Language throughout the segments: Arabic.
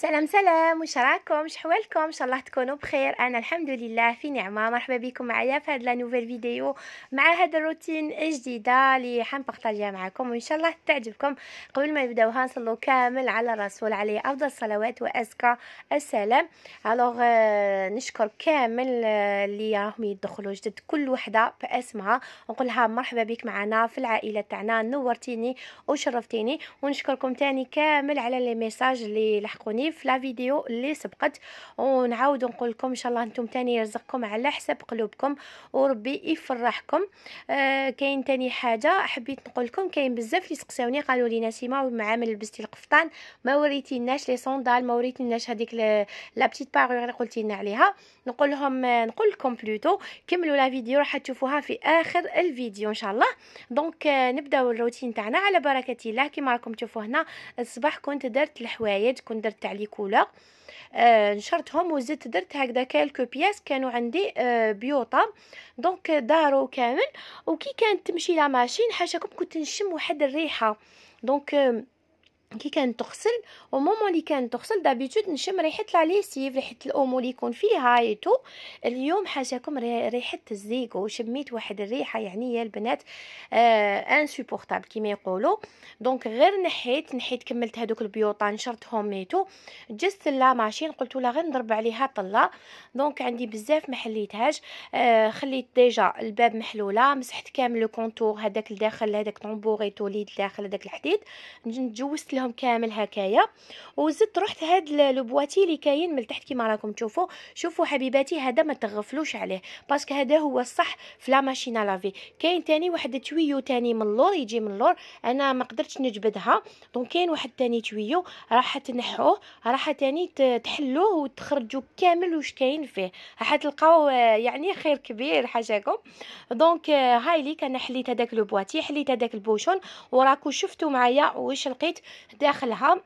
سلام سلام واش راكم شحوالكم ان شاء الله تكونوا بخير انا الحمد لله في نعمه مرحبا بكم معايا في هاد لا نوفيل فيديو مع هذا الروتين الجديده اللي حنبارطاجيها معكم وان شاء الله تعجبكم قبل ما نبداوها نصلوا كامل على الرسول عليه افضل الصلوات وازكى السلام الوغ آه، نشكر كامل آه، اللي راهم يدخلوا جدد كل وحده باسمها ونقولها مرحبا بك معنا في العائله تاعنا نورتيني وشرفتيني ونشكركم تاني كامل على لي ميساج اللي لحقوني في لا فيديو اللي سبقت ونعاود نقول لكم ان شاء الله انتم تاني يرزقكم على حساب قلوبكم وربي يفرحكم آه كاين تاني حاجه حبيت نقول لكم كاين بزاف اللي سقساوني قالوا لي نسيمه مع لبستي القفطان ما وريتيناش لي صوندال ما وريتيناش هذيك لا بتيت باغور اللي قلتي لنا عليها نقول لهم آه، نقول لكم بلوتو كملوا لا فيديو راح تشوفوها في اخر الفيديو ان شاء الله دونك آه، نبداو الروتين تاعنا على بركه الله كما راكم تشوفوا هنا الصباح كنت درت الحوايج كنت درت لي كولور آه نشرتهم وزدت درت هكذا كالكو بياس كانوا عندي آه بيوطا دونك دارو كامل وكي كانت تمشي لا ماشين حاشاكم كنت نشم واحد الريحه دونك آه كي كانت تغسل ومومون اللي كانت تغسل دابيتود نشم ريحه لاليسيف ريحه الاومو اللي يكون فيها ايتو اليوم حاجاكم ريحه الزيكو شميت واحد الريحه يعني يا البنات آه انسوبورتابل كيما يقولوا دونك غير نحيت نحيت كملت هذوك البيوطه نشرتهم ايتو جست لا ماشين قلت لها غير نضرب عليها طله دونك عندي بزاف ما حليتهاش آه خليت ديجا الباب محلوله مسحت كامل لو كونتور هذاك الداخل هذاك طومبوغيتو ايتو اللي داخل هذاك الحديد نجوزت فيهم كامل هكايا وزدت رحت هاد لوبواتي اللي كاين من تحت كيما راكم تشوفوا شوفوا حبيباتي هذا ما تغفلوش عليه باسكو هذا هو الصح في لا ماشينا لافي كاين تاني واحد تويو تاني من اللور يجي من اللور انا ما قدرتش نجبدها دونك كاين واحد تاني تويو راح تنحوه راح تاني تحلوه وتخرجوا كامل واش كاين فيه راح تلقاو آه، يعني خير كبير حاجاكم دونك آه، هاي ليك انا حليت هذاك لوبواتي حليت هذاك البوشون وراكو شفتوا معايا واش لقيت داخلها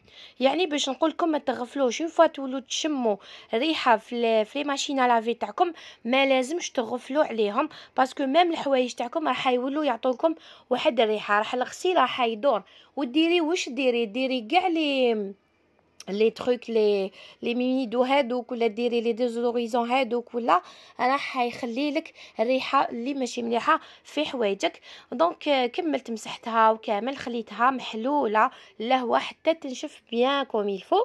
يعني باش نقول لكم ما تغفلوش فوا تولوا تشموا ريحه في في ماشينا لافي تاعكم ما لازمش تغفلوا عليهم باسكو ميم الحوايج تاعكم راح يولوا يعطوكم واحد الريحه راح الغسيل راح يدور وديري واش ديري ديري كاع لي لي تروك لي لي دو هادوك ولا ديري لي ديزوريزون هادوك ولا راه حيخلي لك الريحه اللي ماشي مليحه في حوايجك دونك euh, كملت مسحتها وكامل خليتها محلوله لهوا حتى تنشف بيان كوم يلفو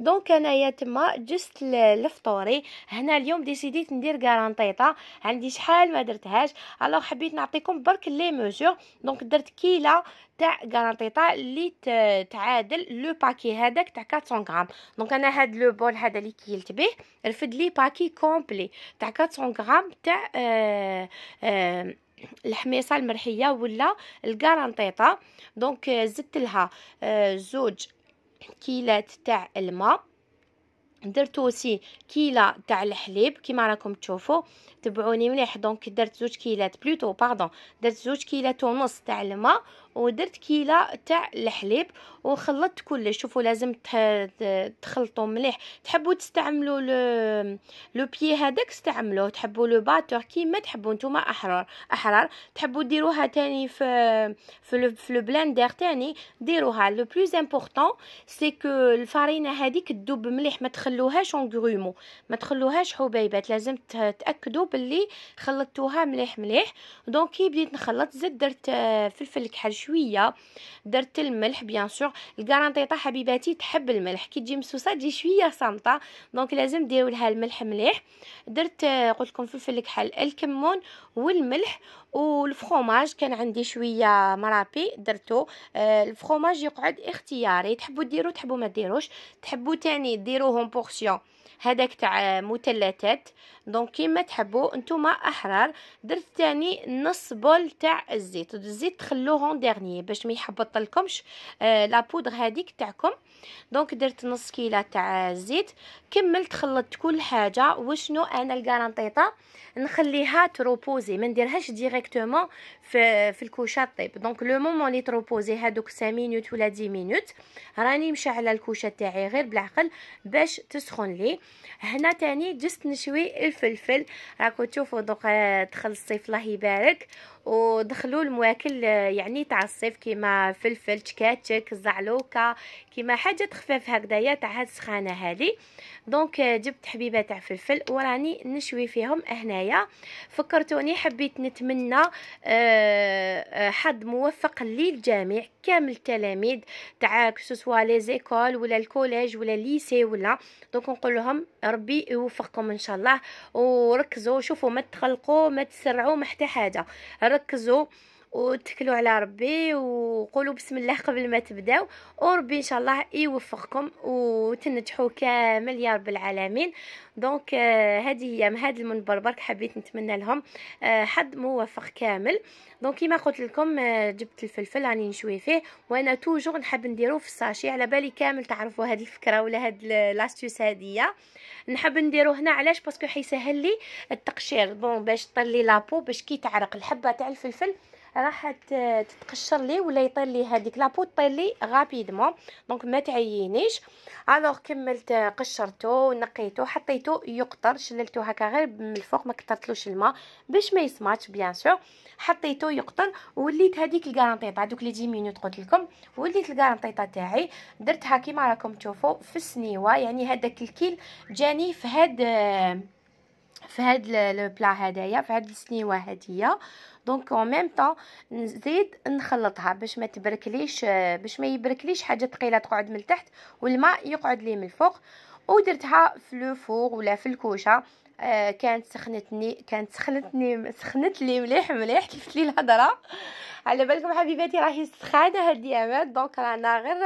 دونك انايا تما جست لفطوري هنا اليوم ديسيديت ندير كارانطيطه عندي شحال ما درتهاش الوغ حبيت نعطيكم برك لي ميزور دونك درت كيله تاع كارانتيطا اللي تعادل لو باكي هذاك تاع 400 غرام دونك انا هاد لو بول هذا اللي كيلت به رفد لي باكي كومبلي تاع 400 غرام تاع آه، آه، الحميصه المرحيه ولا الكارانتيطه دونك آه، زدت لها زوج كيلات تاع الماء درت اوسي كيلا تاع الحليب كيما راكم تشوفوا تبعوني مليح دونك درت زوج كيلات بلوتو باردون درت زوج كيلات ونص تاع الماء ودرت كيله تاع الحليب وخلطت كلش شوفوا لازم تخلطوا مليح تحبوا تستعملوا لو لو هذاك استعملوه تحبوا لو باتور كيما تحبوا نتوما احرار احرار تحبوا ديروها تاني في في لو في لو بلاندر تاني ديروها لو بلوز امبورطون سي كو الفرينه هذيك تذوب مليح ما تخلوهاش اون غرومو ما تخلوهاش حبيبات لازم تاكدوا باللي خلطتوها مليح مليح دونك كي بديت نخلط زدت درت فلفل كحل شويه درت الملح بيان سور الكرانطيطه حبيباتي تحب الملح كي تجي مسوسه تجي شويه صامته دونك لازم ديروا لها الملح مليح درت آه، قلت لكم فلفل كحل الكمون والملح والفرomage كان عندي شويه مرابي درتو آه، الفخوماج يقعد اختياري تحبوا ديروا تحبوا ما ديروش تحبوا تاني ديروهم بورسيون هذاك تاع آه، مثلثات دونك كيما تحبوا نتوما احرار درت ثاني نص بول تاع الزيت الزيت تخلوه اون ديرني باش ما يحبط لكمش لا آه، بودغ هذيك تاعكم دونك درت نص كيله تاع الزيت كملت خلطت كل حاجه وشنو انا القرنطيطه نخليها تروبوزي ما نديرهاش ديريكتومون في في الكوشه طيب دونك لو مومون لي تروبوزي هذوك 5 مينوت ولا 10 مينوت راني مشعله الكوشه تاعي غير بالعقل باش تسخن لي هنا تاني جست نشوي الفلفل راكم تشوفوا دوك آه، دخل الصيف الله يبارك ودخلوا المواكل آه، يعني تاع الصيف كيما فلفل تكاتك الزعلوكه كيما حاجه تخفف هكذايا تاع هاد السخانه هذه دونك جبت حبيبه تاع فلفل وراني نشوي فيهم هنايا فكرتوني حبيت نتمنى آه، آه، حظ موفق للجميع كامل التلاميذ تاع كسوسوا لي زيكول ولا الكوليج ولا ليسي ولا دونك نقول لهم ربي يوفقكم ان شاء الله وركزوا شوفوا ما تخلقوا ما تسرعوا ما حتى حاجه ركزوا وتكلوا على ربي وقولوا بسم الله قبل ما تبداو وربي ان شاء الله يوفقكم وتنجحوا كامل يا رب العالمين دونك euh, هذه هي من هذا المنبر برك حبيت نتمنى لهم آه، حد موفق كامل دونك كيما قلت لكم آه، جبت الفلفل راني نشوي فيه وانا توجور نحب نديرو في الساشي على بالي كامل تعرفوا هذه الفكره ولا هاد لاستيوس هاديه نحب نديرو هنا علاش باسكو حيسهل لي التقشير بون باش طلي لابو باش كي تعرق الحبه تاع الفلفل راح تتقشر لي ولا يطير لي هذيك لابو طير لي غابيدمون دونك ما تعينيش الوغ كملت قشرته ونقيته حطيته يقطر شللته هكا غير من الفوق ما كثرتلوش الماء باش ما يسماتش بيان سور حطيته يقطر وليت هذيك الكارانطيطه دوك لي 10 مينوت قلت لكم وليت الكارانطيطه تاعي درتها كيما راكم تشوفوا في السنيوه يعني هذاك الكيل جاني في هاد في هاد لو بلا هدايا في هاد السنيوه هاديه دونك اون ميم طون نزيد نخلطها باش ما تبركليش باش ما يبركليش حاجه ثقيله تقعد من التحت والماء يقعد لي من الفوق ودرتها في لو فور ولا في الكوشه آه كانت سخنتني كانت سخنتني سخنت لي مليح مليح تلفت لي الهضره على بالكم حبيباتي راهي سخانه هاد ديامات دونك رانا غير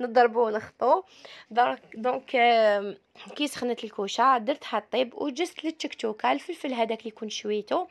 نضربو ونخطو دونك دونك آه كي سخنت الكوشه درت حطيب وجست للتكتوكه الفلفل هذاك اللي كنت شويته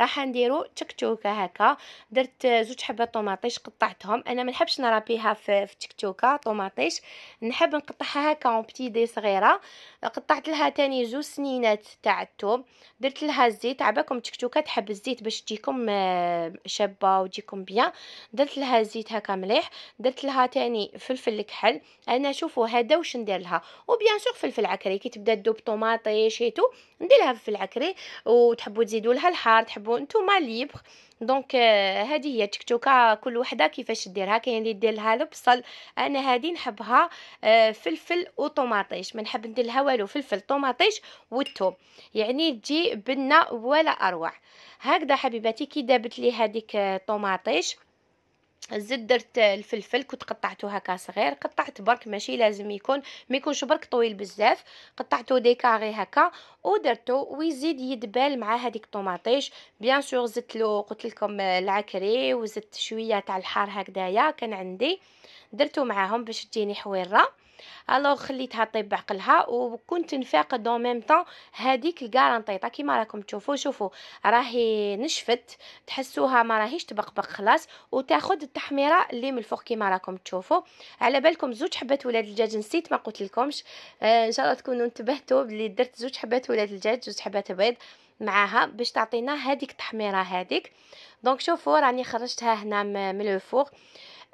راح نديرو تكتوكه هكا درت زوج حبات طوماطيش قطعتهم انا ما نحبش نرابيها في التكتوكه طوماطيش نحب نقطعها هكا اون بتي دي صغيره قطعت لها تاني زوج سنينات تاع الثوم درت لها الزيت عباكم التكتوكه تحب الزيت باش تجيكم آه، شابه وتجيكم بيان درت لها الزيت هكا مليح درت لها تاني فلفل الكحل انا شوفوا هذا واش ندير لها وبيان سور فلفل العكري كي تبدا تذوب طوماطي شيتو نديرها في العكري وتحبوا تزيدوا لها الحار تحبوا نتوما ليبر دونك هذه آه، هي تكتوكه كل وحده كيفاش ديرها كاين اللي دير لها البصل انا هذه نحبها آه، فلفل وطوماطيش ما نحب ندير لها والو فلفل طوماطيش والثوم يعني تجي بنه ولا اروع هكذا حبيباتي كي دابت لي هذيك آه، طوماطيش زدت درت الفلفل كنت قطعته هكا صغير قطعت برك ماشي لازم يكون ما يكونش برك طويل بزاف قطعته دي كاري هكا ودرته ويزيد يدبال مع هذيك الطوماطيش بيان سور زدت له قلت لكم العكري وزدت شويه تاع الحار هكدايا كان عندي درته معاهم باش تجيني حويره الوغ خليتها طيب بعقلها وكنت نفاقد دو ميم طون هذيك الكارانطيطه كيما راكم تشوفوا شوفوا راهي نشفت تحسوها ما راهيش تبقبق خلاص وتاخذ التحميره اللي من الفوق كيما راكم تشوفوا على بالكم زوج حبات ولاد الدجاج نسيت ما قلت لكمش آه، ان شاء الله تكونوا انتبهتوا بلي درت زوج حبات ولاد الدجاج زوج حبات بيض معاها باش تعطينا هذيك التحميره هذيك دونك شوفوا راني خرجتها هنا من الفوق آه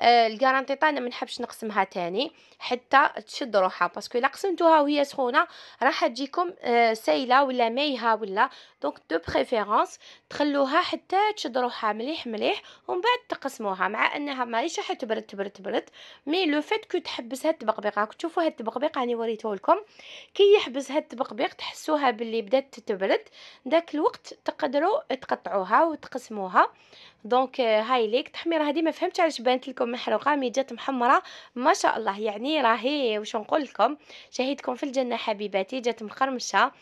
آه، الكارانتي طانا ما نحبش نقسمها تاني حتى تشد روحها باسكو الا قسمتوها وهي سخونه راح تجيكم آه، سايله ولا مايهه ولا دونك دو بريفيرونس تخلوها حتى تشد روحها مليح مليح ومن بعد تقسموها مع انها ماهيش راح تبرد تبرد تبرد مي لو فات كو تحبس هاد التبقبيق راكم تشوفوا هاد التبقبيق راني وريته لكم كي يحبس هاد التبقبيق تحسوها باللي بدات تبرد داك الوقت تقدروا تقطعوها وتقسموها دونك آه، هاي ليك التحميره هذه ما فهمتش علاش بانت لكم محروقه مي جات محمره ما شاء الله يعني راهي واش نقول لكم شهيدكم في الجنه حبيباتي جات مقرمشه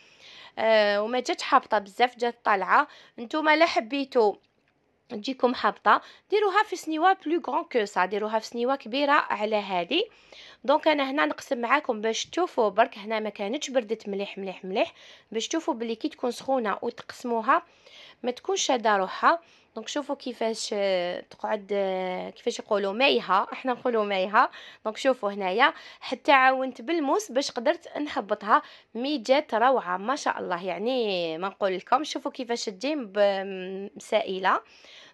أه وما جاتش حابطه بزاف جات طالعه نتوما لا حبيتو تجيكم حابطه ديروها في سنيوا بلو غون كو سا ديروها في سنيوا كبيره على هذه دونك انا هنا نقسم معاكم باش تشوفوا برك هنا ما كانتش بردت مليح مليح مليح باش تشوفوا بلي كي تكون سخونه وتقسموها ما تكونش شاده روحها دونك شوفوا كيفاش آه، تقعد آه، كيفاش يقولوا مايها احنا نقولوا مايها دونك شوفوا هنايا حتى عاونت بالموس باش قدرت نحبطها مي جات روعه ما شاء الله يعني ما نقول لكم شوفوا كيفاش تجي مسائله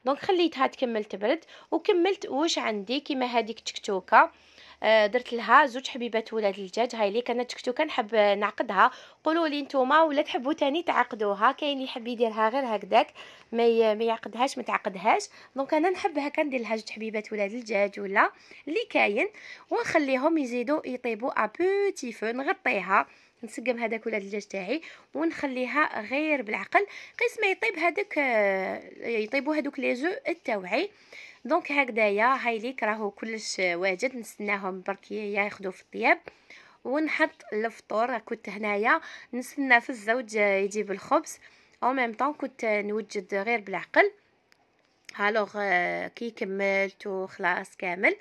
دونك خليتها تكمل تبرد وكملت واش عندي كيما هذيك تكتوكه آه، درت لها زوج حبيبات ولاد الدجاج هاي اللي كانت تكتوكه نحب آه، نعقدها قولوا لي نتوما ولا تحبوا تاني تعقدوها كاين اللي يحب يديرها غير هكذاك ما ما يعقدهاش ما تعقدهاش دونك انا نحب هكا لها زوج حبيبات ولاد الدجاج ولا اللي كاين ونخليهم يزيدوا يطيبوا ا بوتي فو نغطيها نسقم هذاك ولاد الدجاج تاعي ونخليها غير بالعقل قيس يطيب هذاك آه، يطيبوا هذوك لي زو التوعي دونك هكذايا هاي ليك راهو كلش واجد نستناهم برك ياخذوا في الطياب ونحط الفطور كنت هنايا نستنى في الزوج يجيب الخبز او ميم طون كنت نوجد غير بالعقل الوغ euh، كي كملت وخلاص كامل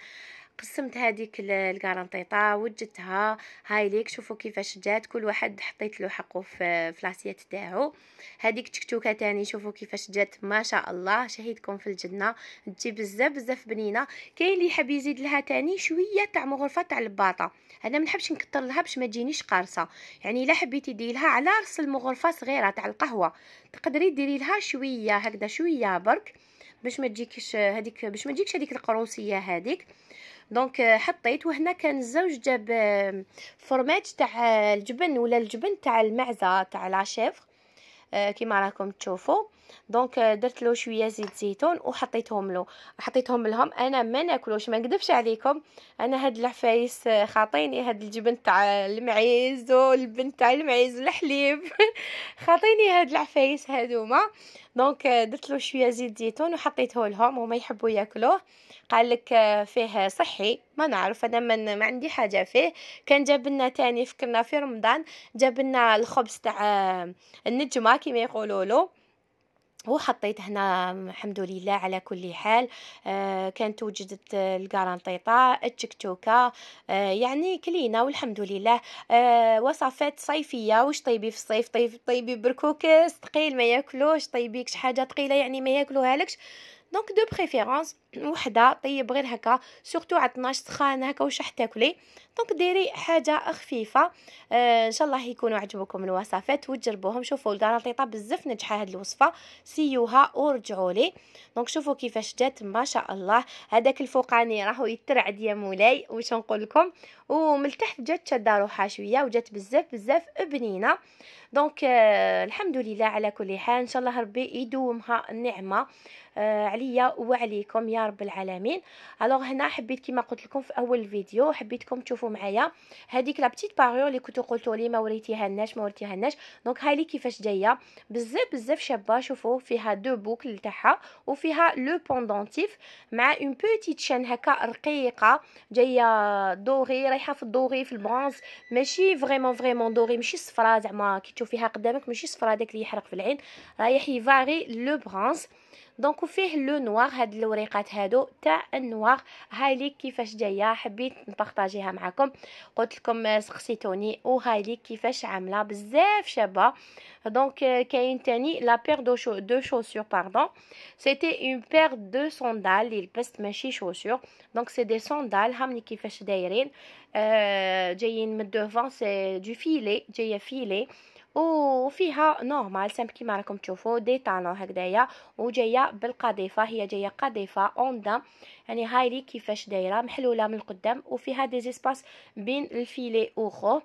قسمت هذيك الكارنطيطه وجدتها هاي ليك شوفوا كيفاش جات كل واحد حطيت له حقه في فلاسيات تاعو هذيك تكتوكه تاني شوفوا كيفاش جات ما شاء الله شهيدكم في الجنه تجي بزاف بزاف بنينه كاين اللي يحب يزيد لها تاني شويه تاع مغرفه تاع الباطه انا ما نحبش نكثر لها باش ما تجينيش قارصه يعني الا حبيتي ديري لها على راس المغرفه صغيره تاع القهوه تقدري ديري لها شويه هكذا شويه برك باش ما تجيكش هذيك باش ما تجيكش هذيك القروسيه هذيك دونك آه، حطيت وهنا كان الزوج جاب فرماج تاع آه، الجبن ولا الجبن تاع المعزه تاع لاشيف آه، كيما راكم تشوفوا دونك آه، درت له شويه زيت زيتون وحطيتهم له حطيتهم لهم انا ما ناكلوش ما نكذبش عليكم انا هاد العفايس آه، خاطيني هاد الجبن تاع المعيز والبن تاع المعيز والحليب خاطيني هاد العفايس هادوما دونك آه، درت له شويه زيت زيتون وحطيته لهم هما يحبوا ياكلوه قال لك فيه صحي ما نعرف انا من ما عندي حاجه فيه كان جاب لنا تاني فكرنا في رمضان جاب لنا الخبز تاع النجمه كيما يقولوا له وحطيت هنا الحمد لله على كل حال آه كانت وجدت آه، القرنطيطة التكتوكة آه يعني كلينا والحمد لله آه وصفات صيفية واش طيبي في الصيف طيبي, طيبي بركوكس ثقيل ما ياكلوش طيبيك شي حاجة ثقيلة يعني ما ياكلوها لكش دونك دو بريفيرونس وحده طيب غير هكا سورتو عطناش سخان هكا واش راح تاكلي دونك ديري حاجه خفيفه آه ان شاء الله يكونوا عجبكم الوصفات وتجربوهم شوفوا القراطيطه بزاف نجحه هاد الوصفه سيوها ورجعوا لي دونك شوفوا كيفاش جات ما شاء الله هذاك الفوقاني راهو يترعد يا مولاي واش نقول لكم ومن التحت جات شاده روحها شويه وجات بزاف بزاف بنينه دونك آه الحمد لله على كل حال ان شاء الله ربي يدومها النعمه آه عليا وعليكم يا رب العالمين الوغ هنا حبيت كما قلت لكم في اول الفيديو حبيتكم تشوفوا معايا هذيك لا بتيت باريو اللي كنتو قلتوا لي ما وريتيها لناش ما وريتيها لناش دونك هاي كيفاش جايه بزاف بزاف شابه شوفوا فيها دو بوكل تاعها وفيها لو بوندونتيف مع اون بوتيت شان هكا رقيقه جايه دوري رايحه في الدوغي في البرونز ماشي فريمون فريمون دوري ماشي صفراء زعما كي تشوفيها قدامك ماشي صفراء داك اللي يحرق في العين رايح يفاري لو برونز دونك وفيه لو نوار هاد الوريقات هادو تاع النوار هايليك كيفاش جايه حبيت نبارطاجيها معكم قلت لكم آه، سقسيتوني وهايليك كيفاش عامله بزاف شابه دونك آه، كاين تاني لا بير دو شو دو شوسور باردون سيتي اون بير دو صندال لبست ماشي شوسور دونك سي دي سوندال هامني كيفاش دايرين جايين من دوفون سي دو فيلي جايه فيلي وفيها نورمال سامب كيما راكم تشوفوا دي طالون هكذايا وجايه بالقضيفه هي جايه قضيفه اوندا يعني هايلي كيفاش دايره محلوله من القدام وفيها دي زيسباس بين الفيلي وخوه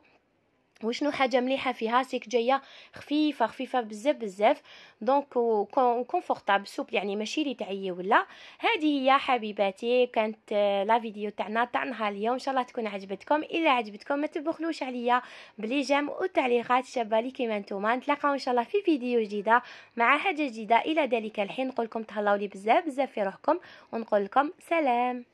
وشنو حاجه مليحه فيها سيك جايه خفيفه خفيفه بزاف بزاف دونك وكونفورطابل سوبل يعني ماشي لي تعي ولا هذه هي حبيباتي كانت لا آه، فيديو تاعنا تاع نهار اليوم ان شاء الله تكون عجبتكم الا عجبتكم ما تبخلوش عليا بلي جيم وتعليقات شابه لي كيما نتوما نتلاقاو ان شاء الله في فيديو جديده مع حاجه جديده الى ذلك الحين نقول لكم تهلاو لي بزاف بزاف في روحكم ونقول لكم سلام